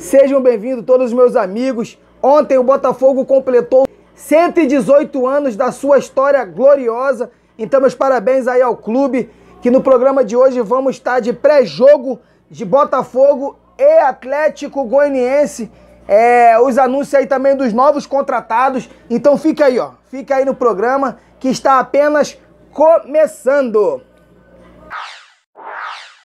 Sejam bem-vindos todos os meus amigos. Ontem o Botafogo completou 118 anos da sua história gloriosa. Então meus parabéns aí ao clube, que no programa de hoje vamos estar de pré-jogo de Botafogo e Atlético Goianiense. É, os anúncios aí também dos novos contratados. Então fica aí, ó. Fica aí no programa que está apenas começando.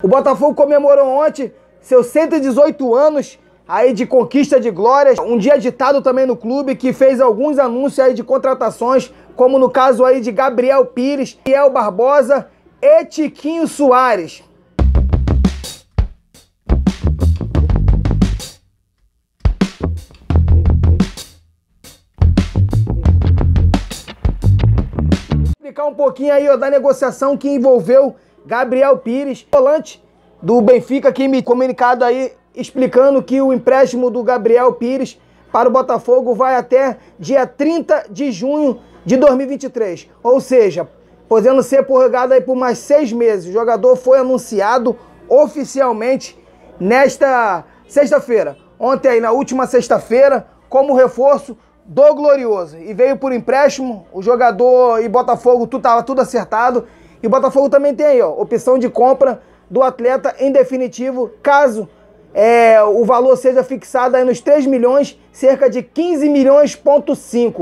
O Botafogo comemorou ontem seus 118 anos aí de conquista de glórias, um dia ditado também no clube que fez alguns anúncios aí de contratações, como no caso aí de Gabriel Pires, Miguel Barbosa e Tiquinho Soares. Vou explicar um pouquinho aí ó, da negociação que envolveu Gabriel Pires, volante do Benfica que me comunicado aí explicando que o empréstimo do Gabriel Pires para o Botafogo vai até dia 30 de junho de 2023. Ou seja, podendo ser prorrogado aí por mais seis meses. O jogador foi anunciado oficialmente nesta sexta-feira. Ontem aí, na última sexta-feira, como reforço do Glorioso. E veio por empréstimo, o jogador e Botafogo, tudo tava tudo acertado. E o Botafogo também tem aí, ó, opção de compra do atleta, em definitivo, caso é, o valor seja fixado nos 3 milhões, cerca de 15 milhões ponto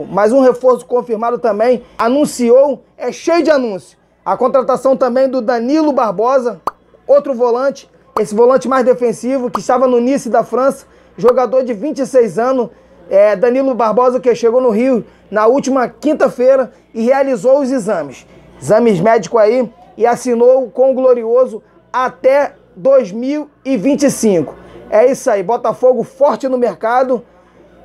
Mas um reforço confirmado também, anunciou, é cheio de anúncio. A contratação também do Danilo Barbosa, outro volante, esse volante mais defensivo, que estava no Nice da França, jogador de 26 anos, é, Danilo Barbosa, que chegou no Rio na última quinta-feira e realizou os exames. Exames médicos aí e assinou com o glorioso até 2025. É isso aí, Botafogo forte no mercado.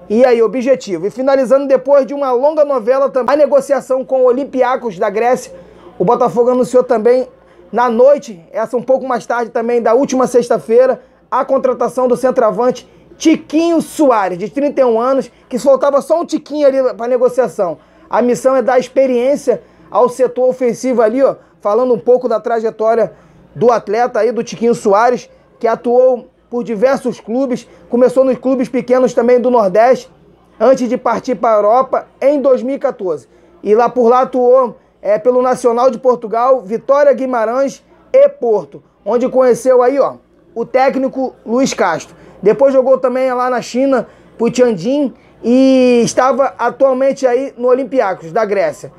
E aí, objetivo. E finalizando depois de uma longa novela também, a negociação com o Olympiacos da Grécia. O Botafogo anunciou também na noite, essa um pouco mais tarde também da última sexta-feira, a contratação do centroavante Tiquinho Soares, de 31 anos, que faltava só um tiquinho ali para negociação. A missão é dar experiência ao setor ofensivo ali, ó, falando um pouco da trajetória do atleta aí, do Tiquinho Soares, que atuou por diversos clubes, começou nos clubes pequenos também do Nordeste, antes de partir para a Europa em 2014. E lá por lá atuou é, pelo Nacional de Portugal, Vitória Guimarães e Porto, onde conheceu aí ó, o técnico Luiz Castro. Depois jogou também lá na China, pro Tianjin, e estava atualmente aí no Olympiacos da Grécia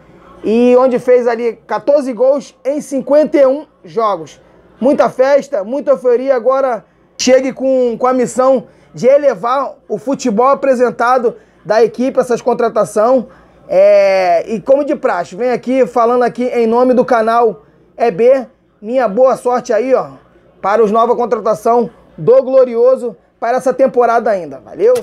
e onde fez ali 14 gols em 51 jogos. Muita festa, muita euforia. Agora chegue com, com a missão de elevar o futebol apresentado da equipe, essas contratações. É, e como de praxe, vem aqui falando aqui em nome do canal EB. Minha boa sorte aí, ó, para os nova contratação do Glorioso para essa temporada ainda. Valeu?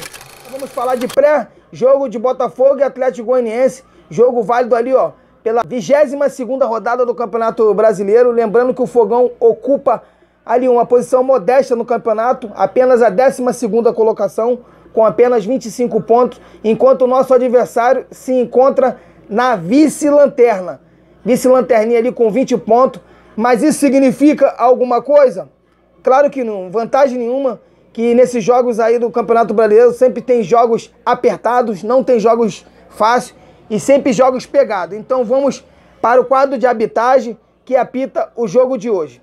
Vamos falar de pré-jogo de Botafogo e Atlético Goianiense. Jogo válido ali, ó, pela 22ª rodada do Campeonato Brasileiro. Lembrando que o Fogão ocupa ali uma posição modesta no campeonato, apenas a 12ª colocação, com apenas 25 pontos, enquanto o nosso adversário se encontra na vice-lanterna. Vice-lanterninha ali com 20 pontos, mas isso significa alguma coisa? Claro que não, vantagem nenhuma, que nesses jogos aí do Campeonato Brasileiro sempre tem jogos apertados, não tem jogos fáceis, e sempre jogos pegados. Então vamos para o quadro de arbitragem que apita o jogo de hoje.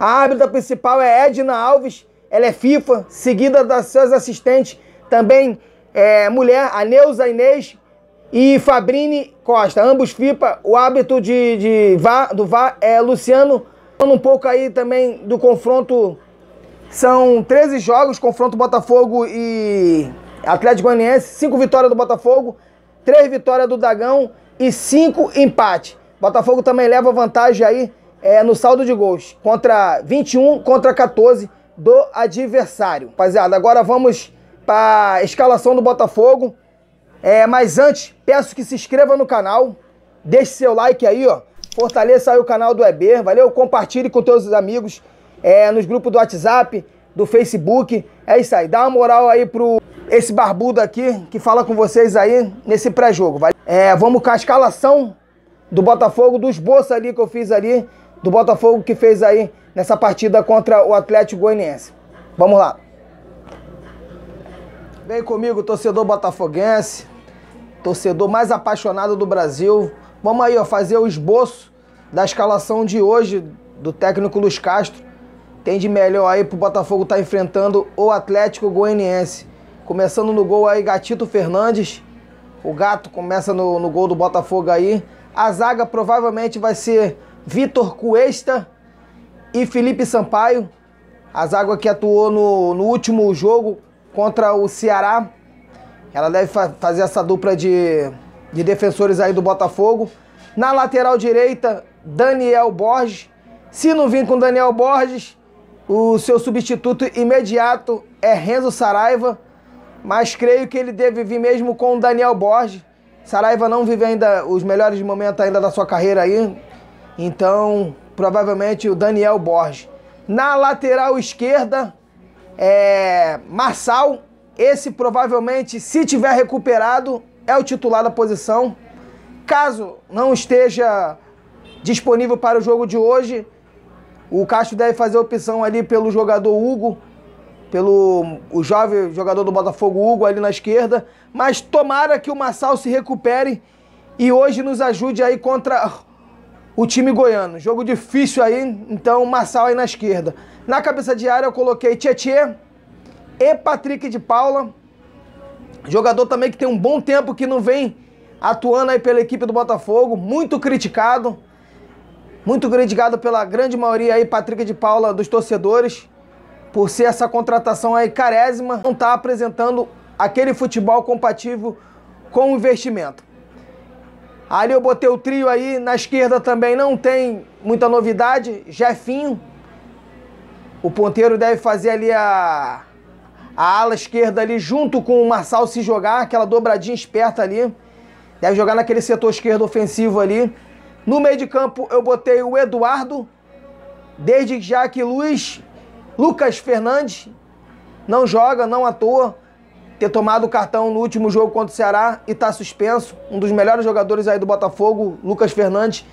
A árbitra principal é Edna Alves, ela é FIFA, seguida das suas assistentes, também é, mulher, a Neuza Inês e Fabrini Costa, ambos FIFA. O árbitro de, de VAR, do VAR é Luciano, falando um pouco aí também do confronto são 13 jogos, confronto Botafogo e Atlético Goianiense. 5 vitórias do Botafogo, 3 vitórias do Dagão e 5 empates. Botafogo também leva vantagem aí é, no saldo de gols. Contra 21 contra 14 do adversário. Rapaziada, agora vamos para a escalação do Botafogo. É, mas antes, peço que se inscreva no canal, deixe seu like aí, ó. Fortaleça aí o canal do EB, valeu? Compartilhe com teus amigos é, nos grupos do WhatsApp, do Facebook. É isso aí. Dá uma moral aí pro esse barbudo aqui que fala com vocês aí nesse pré-jogo. É, vamos com a escalação do Botafogo, do esboço ali que eu fiz ali, do Botafogo que fez aí nessa partida contra o Atlético Goianiense. Vamos lá. Vem comigo, torcedor botafoguense, torcedor mais apaixonado do Brasil. Vamos aí, ó, fazer o esboço da escalação de hoje do técnico Luiz Castro Tende melhor aí pro Botafogo tá enfrentando o Atlético Goianiense. Começando no gol aí, Gatito Fernandes. O Gato começa no, no gol do Botafogo aí. A zaga provavelmente vai ser Vitor Cuesta e Felipe Sampaio. A zaga que atuou no, no último jogo contra o Ceará. Ela deve fa fazer essa dupla de, de defensores aí do Botafogo. Na lateral direita, Daniel Borges. Se não vir com Daniel Borges, o seu substituto imediato é Renzo Saraiva, mas creio que ele deve vir mesmo com o Daniel Borges. Saraiva não vive ainda os melhores momentos ainda da sua carreira aí, então provavelmente o Daniel Borges. Na lateral esquerda, é Marçal. Esse provavelmente, se tiver recuperado, é o titular da posição. Caso não esteja disponível para o jogo de hoje, o Castro deve fazer opção ali pelo jogador Hugo, pelo o jovem jogador do Botafogo Hugo ali na esquerda, mas tomara que o Massal se recupere e hoje nos ajude aí contra o time goiano. Jogo difícil aí, então Massal aí na esquerda. Na cabeça de área eu coloquei Tietê e Patrick de Paula. Jogador também que tem um bom tempo que não vem atuando aí pela equipe do Botafogo, muito criticado. Muito criticado pela grande maioria aí, Patrick de Paula, dos torcedores, por ser essa contratação aí carésima, não tá apresentando aquele futebol compatível com o investimento. Ali eu botei o trio aí, na esquerda também não tem muita novidade, Jefinho. O ponteiro deve fazer ali a, a ala esquerda ali junto com o Marçal se jogar, aquela dobradinha esperta ali. Deve jogar naquele setor esquerdo ofensivo ali. No meio de campo eu botei o Eduardo, desde já que Luiz Lucas Fernandes não joga, não à toa, ter tomado o cartão no último jogo contra o Ceará e está suspenso. Um dos melhores jogadores aí do Botafogo, Lucas Fernandes.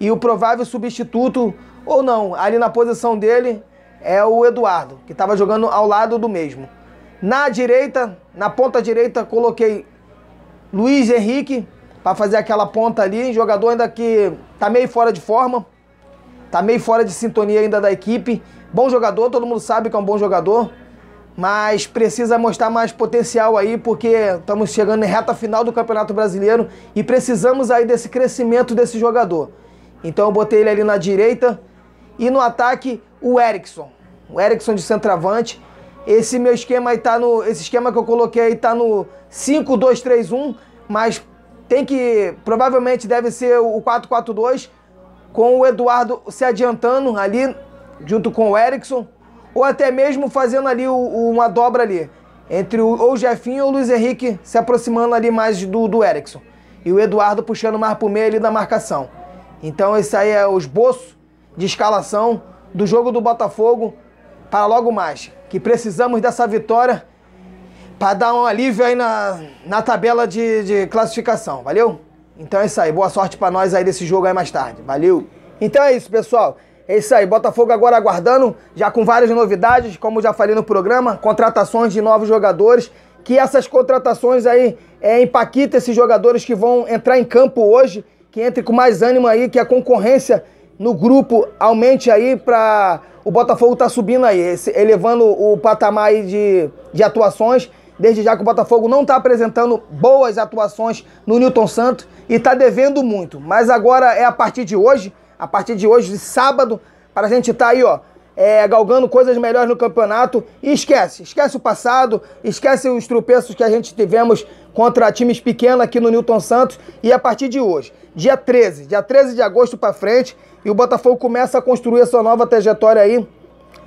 E o provável substituto, ou não, ali na posição dele, é o Eduardo, que estava jogando ao lado do mesmo. Na direita, na ponta direita, coloquei Luiz Henrique, para fazer aquela ponta ali. Jogador ainda que tá meio fora de forma, tá meio fora de sintonia ainda da equipe. Bom jogador, todo mundo sabe que é um bom jogador, mas precisa mostrar mais potencial aí, porque estamos chegando em reta final do Campeonato Brasileiro e precisamos aí desse crescimento desse jogador. Então eu botei ele ali na direita e no ataque o Erickson. O Erickson de centroavante. Esse meu esquema aí tá no. Esse esquema que eu coloquei aí tá no 5-2-3-1, mas tem que, provavelmente deve ser o 4-4-2, com o Eduardo se adiantando ali, junto com o Erickson, ou até mesmo fazendo ali o, uma dobra ali, entre o, ou o Jefinho ou o Luiz Henrique se aproximando ali mais do, do Erickson. E o Eduardo puxando mais pro meio ali da marcação. Então esse aí é o esboço de escalação do jogo do Botafogo para logo mais. Que precisamos dessa vitória para dar um alívio aí na, na tabela de, de classificação, valeu? Então é isso aí, boa sorte para nós aí desse jogo aí mais tarde, valeu? Então é isso, pessoal. É isso aí, Botafogo agora aguardando, já com várias novidades, como já falei no programa, contratações de novos jogadores, que essas contratações aí é, impactam esses jogadores que vão entrar em campo hoje, que entre com mais ânimo aí, que a concorrência no grupo aumente aí para o Botafogo tá subindo aí, elevando o patamar aí de, de atuações Desde já que o Botafogo não está apresentando boas atuações no Newton Santos e está devendo muito. Mas agora é a partir de hoje, a partir de hoje, de sábado, para a gente estar tá aí, ó, é, galgando coisas melhores no campeonato. E esquece, esquece o passado, esquece os tropeços que a gente tivemos contra times pequenos aqui no Newton Santos. E a partir de hoje, dia 13, dia 13 de agosto para frente, e o Botafogo começa a construir a sua nova trajetória aí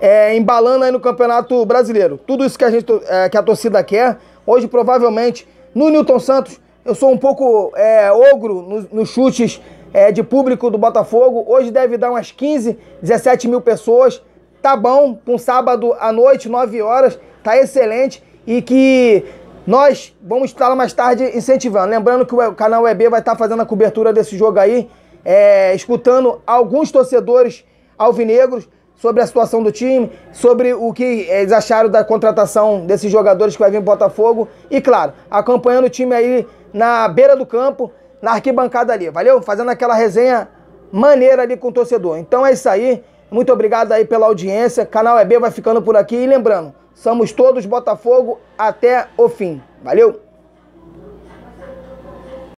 é, embalando aí no Campeonato Brasileiro. Tudo isso que a, gente, é, que a torcida quer. Hoje, provavelmente, no Newton Santos, eu sou um pouco é, ogro nos, nos chutes é, de público do Botafogo. Hoje deve dar umas 15, 17 mil pessoas. Tá bom, um sábado à noite, 9 horas. Tá excelente. E que nós vamos estar lá mais tarde incentivando. Lembrando que o canal EB vai estar fazendo a cobertura desse jogo aí, é, escutando alguns torcedores alvinegros sobre a situação do time, sobre o que eles acharam da contratação desses jogadores que vai vir em Botafogo. E claro, acompanhando o time aí na beira do campo, na arquibancada ali, valeu? Fazendo aquela resenha maneira ali com o torcedor. Então é isso aí. Muito obrigado aí pela audiência. Canal EB vai ficando por aqui. E lembrando, somos todos Botafogo até o fim. Valeu!